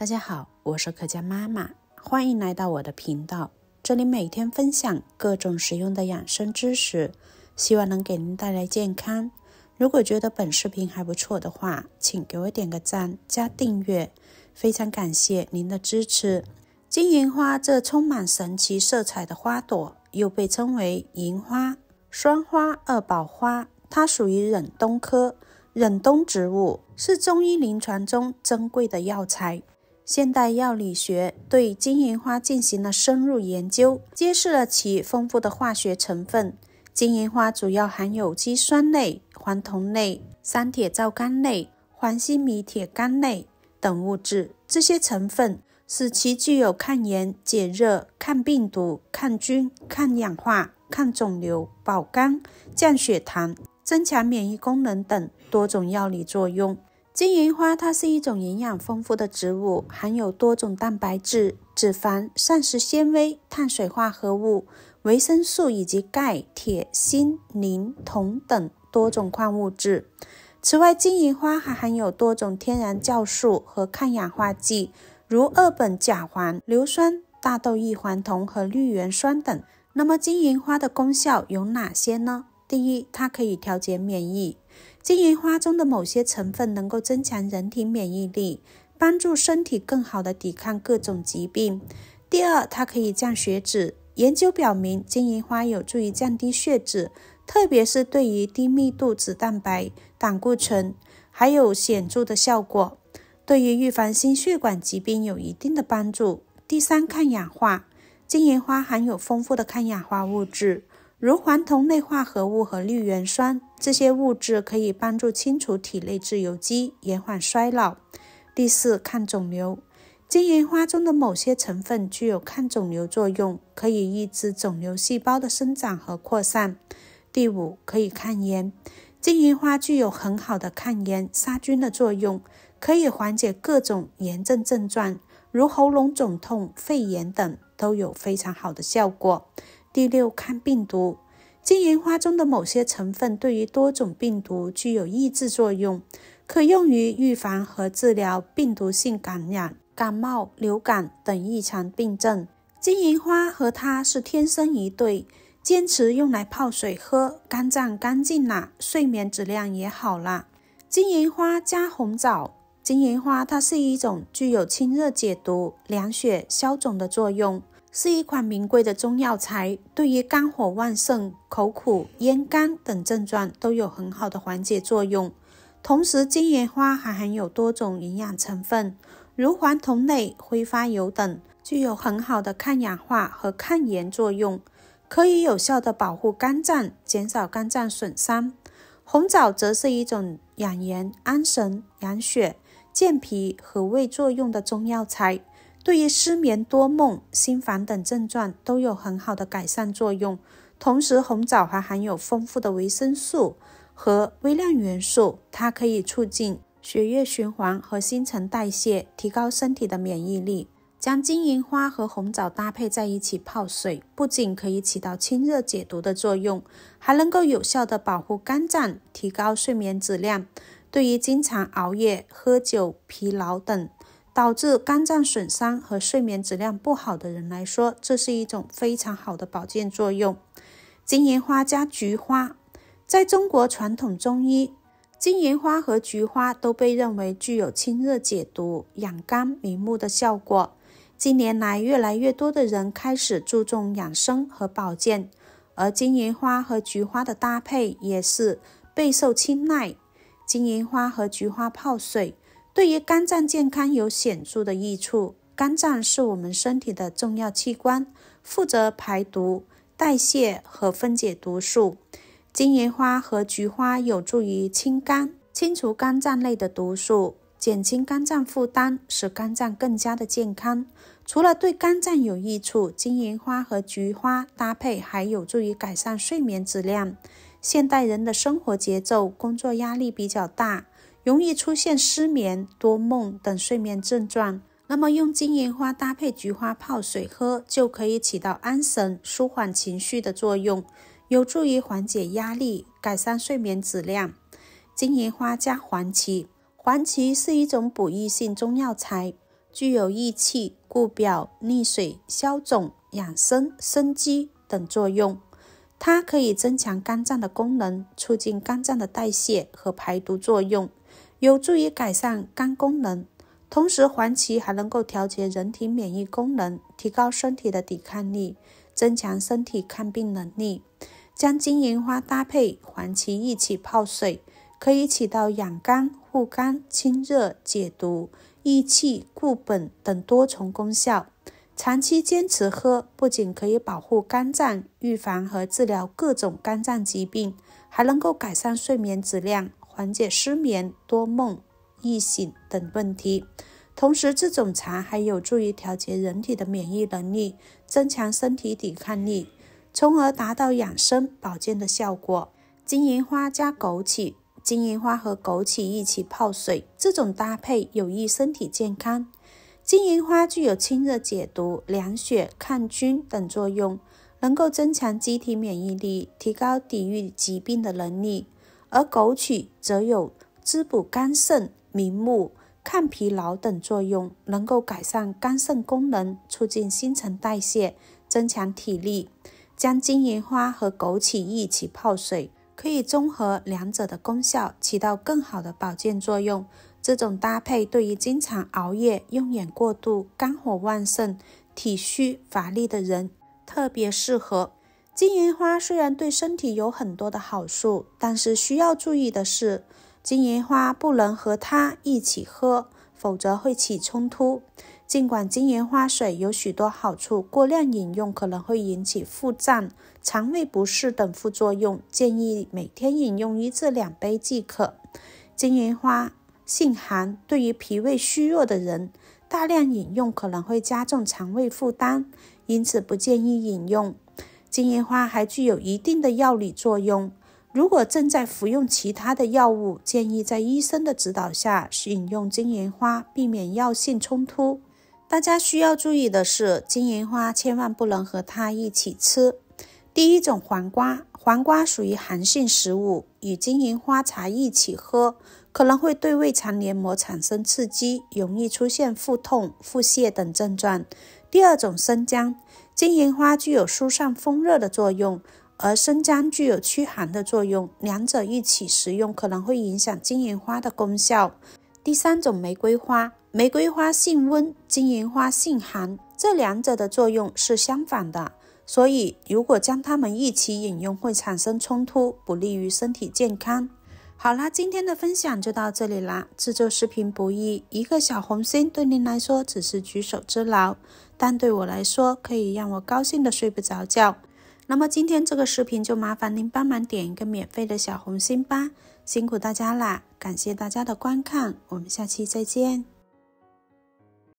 大家好，我是可嘉妈妈，欢迎来到我的频道。这里每天分享各种实用的养生知识，希望能给您带来健康。如果觉得本视频还不错的话，请给我点个赞加订阅，非常感谢您的支持。金银花，这充满神奇色彩的花朵，又被称为银花、双花、二宝花，它属于忍冬科忍冬植物，是中医临床中珍贵的药材。现代药理学对金银花进行了深入研究，揭示了其丰富的化学成分。金银花主要含有机酸类、黄酮类、三铁皂苷类、环烯米铁苷类等物质。这些成分使其具有抗炎、解热、抗病毒、抗菌、抗氧化、抗肿瘤、保肝、降血糖、增强免疫功能等多种药理作用。金银花它是一种营养丰富的植物，含有多种蛋白质、脂肪、膳食纤维、碳水化合物、维生素以及钙、铁、锌、磷、铜等多种矿物质。此外，金银花还含有多种天然酵素和抗氧化剂，如二苯甲环硫酸、大豆异黄酮和绿原酸等。那么，金银花的功效有哪些呢？第一，它可以调节免疫。金银花中的某些成分能够增强人体免疫力，帮助身体更好的抵抗各种疾病。第二，它可以降血脂。研究表明，金银花有助于降低血脂，特别是对于低密度脂蛋白胆固醇，还有显著的效果，对于预防心血管疾病有一定的帮助。第三，抗氧化。金银花含有丰富的抗氧化物质。如黄酮类化合物和绿原酸，这些物质可以帮助清除体内自由基，延缓衰老。第四，抗肿瘤，金银花中的某些成分具有抗肿瘤作用，可以抑制肿瘤细胞的生长和扩散。第五，可以抗炎，金银花具有很好的抗炎、杀菌的作用，可以缓解各种炎症症状，如喉咙肿痛、肺炎等，都有非常好的效果。第六，抗病毒。金银花中的某些成分对于多种病毒具有抑制作用，可用于预防和治疗病毒性感染、感冒、流感等异常病症。金银花和它是天生一对，坚持用来泡水喝，肝脏干净啦，睡眠质量也好了。金银花加红枣，金银花它是一种具有清热解毒、凉血消肿的作用。是一款名贵的中药材，对于肝火旺盛、口苦、咽干等症状都有很好的缓解作用。同时，金银花还含有多种营养成分，如黄酮类、挥发油等，具有很好的抗氧化和抗炎作用，可以有效的保护肝脏，减少肝脏损伤。红枣则是一种养颜、安神、养血、健脾和胃作用的中药材。对于失眠、多梦、心烦等症状都有很好的改善作用。同时，红枣还含有丰富的维生素和微量元素，它可以促进血液循环和新陈代谢，提高身体的免疫力。将金银花和红枣搭配在一起泡水，不仅可以起到清热解毒的作用，还能够有效的保护肝脏，提高睡眠质量。对于经常熬夜、喝酒、疲劳等，导致肝脏损伤和睡眠质量不好的人来说，这是一种非常好的保健作用。金银花加菊花，在中国传统中医，金银花和菊花都被认为具有清热解毒、养肝明目的效果。近年来，越来越多的人开始注重养生和保健，而金银花和菊花的搭配也是备受青睐。金银花和菊花泡水。对于肝脏健康有显著的益处。肝脏是我们身体的重要器官，负责排毒、代谢和分解毒素。金银花和菊花有助于清肝，清除肝脏内的毒素，减轻肝脏负担，使肝脏更加的健康。除了对肝脏有益处，金银花和菊花搭配还有助于改善睡眠质量。现代人的生活节奏、工作压力比较大。容易出现失眠、多梦等睡眠症状，那么用金银花搭配菊花泡水喝，就可以起到安神、舒缓情绪的作用，有助于缓解压力，改善睡眠质量。金银花加黄芪，黄芪是一种补益性中药材，具有益气、固表、利水、消肿、养生、生肌等作用，它可以增强肝脏的功能，促进肝脏的代谢和排毒作用。有助于改善肝功能，同时黄芪还能够调节人体免疫功能，提高身体的抵抗力，增强身体抗病能力。将金银花搭配黄芪一起泡水，可以起到养肝、护肝、清热、解毒、益气、固本等多重功效。长期坚持喝，不仅可以保护肝脏，预防和治疗各种肝脏疾病，还能够改善睡眠质量。缓解失眠、多梦、易醒等问题，同时这种茶还有助于调节人体的免疫能力，增强身体抵抗力，从而达到养生保健的效果。金银花加枸杞，金银花和枸杞一起泡水，这种搭配有益身体健康。金银花具有清热解毒、凉血、抗菌等作用，能够增强机体免疫力，提高抵御疾病的能力。而枸杞则有滋补肝肾、明目、抗疲劳等作用，能够改善肝肾功能，促进新陈代谢，增强体力。将金银花和枸杞一起泡水，可以综合两者的功效，起到更好的保健作用。这种搭配对于经常熬夜、用眼过度、肝火旺盛、体虚乏力的人特别适合。金银花虽然对身体有很多的好处，但是需要注意的是，金银花不能和它一起喝，否则会起冲突。尽管金银花水有许多好处，过量饮用可能会引起腹胀、肠胃不适等副作用，建议每天饮用一至两杯即可。金银花性寒，对于脾胃虚弱的人，大量饮用可能会加重肠胃负担，因此不建议饮用。金银花还具有一定的药理作用。如果正在服用其他的药物，建议在医生的指导下饮用金银花，避免药性冲突。大家需要注意的是，金银花千万不能和它一起吃。第一种黄瓜，黄瓜属于寒性食物，与金银花茶一起喝可能会对胃肠黏膜产生刺激，容易出现腹痛、腹泻等症状。第二种生姜。金银花具有疏散风热的作用，而生姜具有驱寒的作用，两者一起食用可能会影响金银花的功效。第三种，玫瑰花，玫瑰花性温，金银花性寒，这两者的作用是相反的，所以如果将它们一起饮用会产生冲突，不利于身体健康。好啦，今天的分享就到这里啦。制作视频不易，一个小红心对您来说只是举手之劳。但对我来说，可以让我高兴的睡不着觉。那么今天这个视频就麻烦您帮忙点一个免费的小红心吧，辛苦大家啦，感谢大家的观看，我们下期再见。